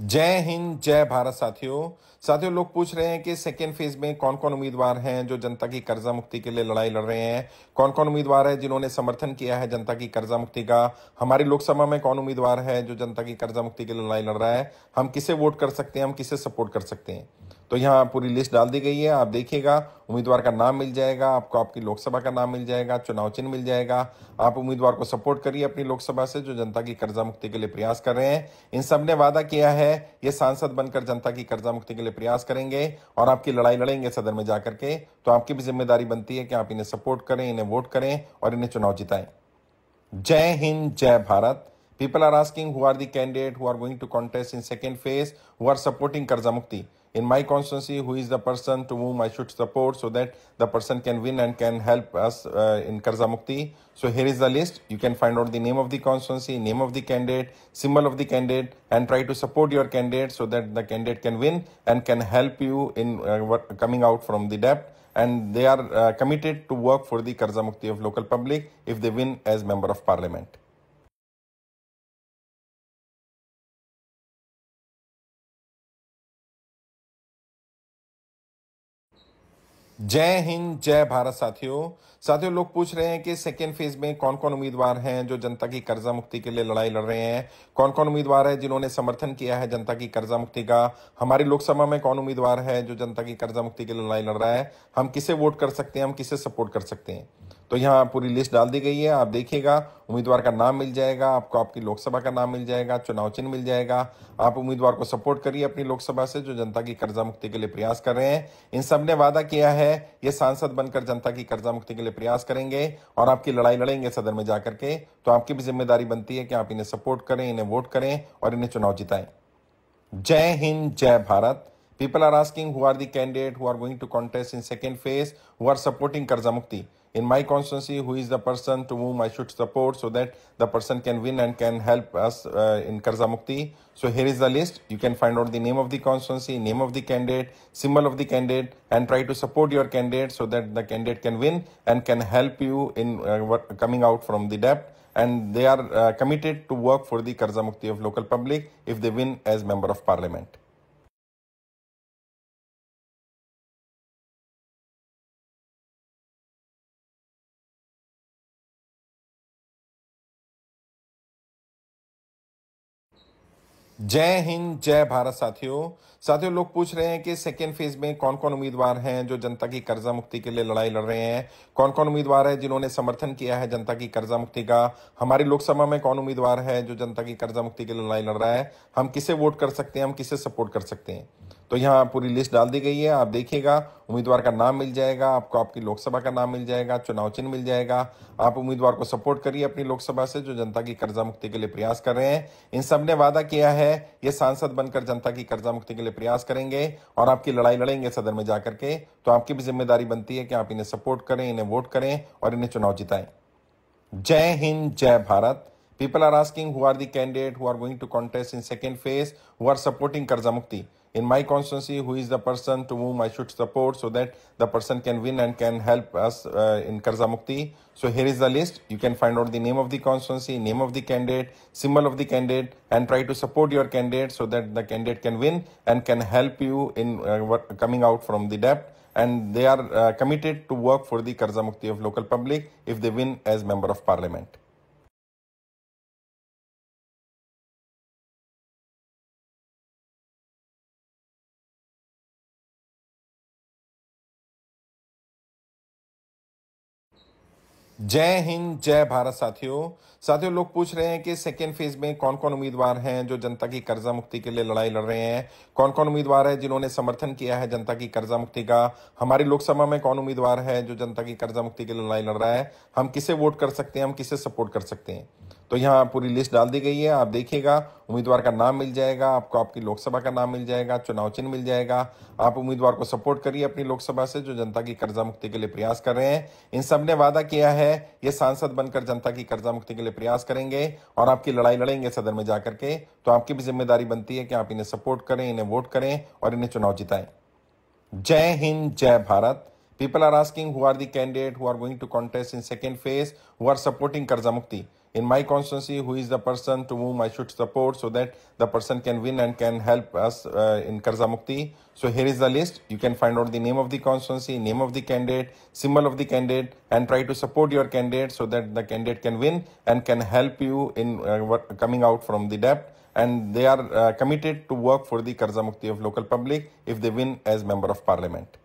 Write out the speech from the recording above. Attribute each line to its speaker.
Speaker 1: जय हिंद जय भारत साथियों साथियों लोग पूछ रहे हैं कि सेकेंड फेज में कौन कौन उम्मीदवार हैं जो जनता की कर्जा मुक्ति के लिए लड़ाई लड़ रहे हैं कौन कौन उम्मीदवार है जिन्होंने समर्थन किया है जनता की कर्जा मुक्ति का हमारी लोकसभा में कौन उम्मीदवार है जो जनता की कर्जा मुक्ति के लिए लड़ाई लड़ रहा है हम किसे वोट कर सकते हैं हम किसे सपोर्ट कर सकते हैं तो यहाँ पूरी लिस्ट डाल दी गई है आप देखिएगा उम्मीदवार का नाम मिल जाएगा आपको आपकी लोकसभा का नाम मिल जाएगा चुनाव चिन्ह मिल जाएगा आप उम्मीदवार को सपोर्ट करिए अपनी लोकसभा से जो जनता की कर्जा मुक्ति के लिए प्रयास कर रहे हैं इन सब ने वादा किया है ये सांसद बनकर जनता की कर्जा मुक्ति के लिए प्रयास करेंगे और आपकी लड़ाई लड़ेंगे सदन में जाकर के तो आपकी भी जिम्मेदारी बनती है कि आप इन्हें सपोर्ट करें इन्हें वोट करें और इन्हें चुनाव जिताएं जय हिंद जय Bharat are asking who are the candidate who are going to contest in second phase who are supporting कर्जा मुक्ति in my constituency who is the person to whom I should support so that the person can win and can help us uh, in Karza Mukti. So here is the list. You can find out the name of the constituency, name of the candidate, symbol of the candidate and try to support your candidate so that the candidate can win and can help you in uh, coming out from the debt and they are uh, committed to work for the Karza Mukti of local public if they win as member of parliament. जय हिंद जय भारत साथियों साथियों लोग पूछ रहे हैं कि second phase में कौन कौन उम्मीदवार हैं जो जनता की कर्जा मुक्ति के लिए लड़ाई लड़ रहे हैं कौन कौन उम्मीदवार है जिन्होंने समर्थन किया है जनता की कर्जा मुक्ति का हमारी लोकसभा में कौन उम्मीदवार है जो जनता की कर्जा मुक्ति के लिए लड़ाई लड़ रहा है हम किसे वोट कर सकते हैं हम किसे सपोर्ट कर सकते हैं तो यहाँ पूरी लिस्ट डाल दी गई है आप देखिएगा उम्मीदवार का नाम मिल जाएगा आपको आपकी लोकसभा का नाम मिल जाएगा चुनाव चिन्ह मिल जाएगा आप उम्मीदवार को सपोर्ट करिए अपनी लोकसभा से जो जनता की कर्जा मुक्ति के लिए प्रयास कर रहे हैं इन सब ने वादा किया है ये सांसद बनकर जनता की कर्जा मुक्ति के लिए प्रयास करेंगे और आपकी लड़ाई लड़ेंगे सदन में जाकर के तो आपकी भी जिम्मेदारी बनती है कि आप इन्हें सपोर्ट करें इन्हें वोट करें और इन्हें चुनाव जिताएं जय हिंद जय Bharat are asking who are the candidate who are going to contest in second phase who are supporting कर्जा मुक्ति in my constituency who is the person to whom I should support so that the person can win and can help us uh, in Karza Mukti. So here is the list. You can find out the name of the constituency, name of the candidate, symbol of the candidate and try to support your candidate so that the candidate can win and can help you in uh, coming out from the debt and they are uh, committed to work for the Karza Mukti of local public if they win as Member of Parliament. जय हिंद जय भारत साथियों साथियों लोग पूछ रहे हैं कि second phase में कौन कौन उम्मीदवार हैं जो जनता की कर्जा मुक्ति के लिए लड़ाई लड़ रहे हैं कौन कौन उम्मीदवार है जिन्होंने समर्थन किया है जनता की कर्जा मुक्ति का हमारी लोकसभा में कौन उम्मीदवार है जो जनता की कर्जा मुक्ति के लिए लड़ाई लड़ रहा है हम किसे वोट कर सकते हैं हम किसे सपोर्ट कर सकते हैं तो यहाँ पूरी लिस्ट डाल दी गई है आप देखिएगा उम्मीदवार का नाम मिल जाएगा आपको आपकी लोकसभा का नाम मिल जाएगा चुनाव चिन्ह मिल जाएगा आप उम्मीदवार को सपोर्ट करिए अपनी लोकसभा से जो जनता की कर्जा मुक्ति के लिए प्रयास कर रहे हैं इन सब ने वादा किया है ये सांसद बनकर जनता की कर्जा मुक्ति के लिए प्रयास करेंगे और आपकी लड़ाई लड़ेंगे सदन में जाकर के तो आपकी भी जिम्मेदारी बनती है कि आप इन्हें सपोर्ट करें इन्हें वोट करें और इन्हें चुनाव जिताएं जय हिंद जय Bharat are asking who are the candidate who are going to contest in second phase who are supporting कर्जा मुक्ति in my constituency who is the person to whom I should support so that the person can win and can help us uh, in Karza Mukti. So here is the list. You can find out the name of the constituency, name of the candidate, symbol of the candidate and try to support your candidate so that the candidate can win and can help you in uh, coming out from the debt and they are uh, committed to work for the Karza Mukti of local public if they win as Member of Parliament. जय हिंद जय भारत साथियों साथियों लोग पूछ रहे हैं कि second phase में कौन कौन उम्मीदवार हैं जो जनता की कर्जा मुक्ति के लिए लड़ाई लड़ रहे हैं कौन कौन उम्मीदवार है जिन्होंने समर्थन किया है जनता की कर्जा मुक्ति का हमारी लोकसभा में कौन उम्मीदवार है जो जनता की कर्जा मुक्ति के लिए लड़ाई लड़ रहा है हम किसे वोट कर सकते हैं हम किसे सपोर्ट कर सकते हैं तो यहाँ पूरी लिस्ट डाल दी गई है आप देखिएगा उम्मीदवार का नाम मिल जाएगा आपको आपकी लोकसभा का नाम मिल जाएगा चुनाव चिन्ह मिल जाएगा आप उम्मीदवार को सपोर्ट करिए अपनी लोकसभा से जो जनता की कर्जा मुक्ति के लिए प्रयास कर रहे हैं इन सब ने वादा किया है ये सांसद बनकर जनता की कर्जा मुक्ति के लिए प्रयास करेंगे और आपकी लड़ाई लड़ेंगे सदन में जाकर के तो आपकी भी जिम्मेदारी बनती है कि आप इन्हें सपोर्ट करें इन्हें वोट करें और इन्हें चुनाव जिताएं जय हिंद जय Bharat are asking who are the candidate who are going to contest in second phase who are supporting कर्जा मुक्ति in my constituency who is the person to whom I should support so that the person can win and can help us uh, in Karza Mukti. So here is the list. You can find out the name of the constituency, name of the candidate, symbol of the candidate and try to support your candidate so that the candidate can win and can help you in uh, coming out from the debt and they are uh, committed to work for the Karza Mukti of local public if they win as member of parliament.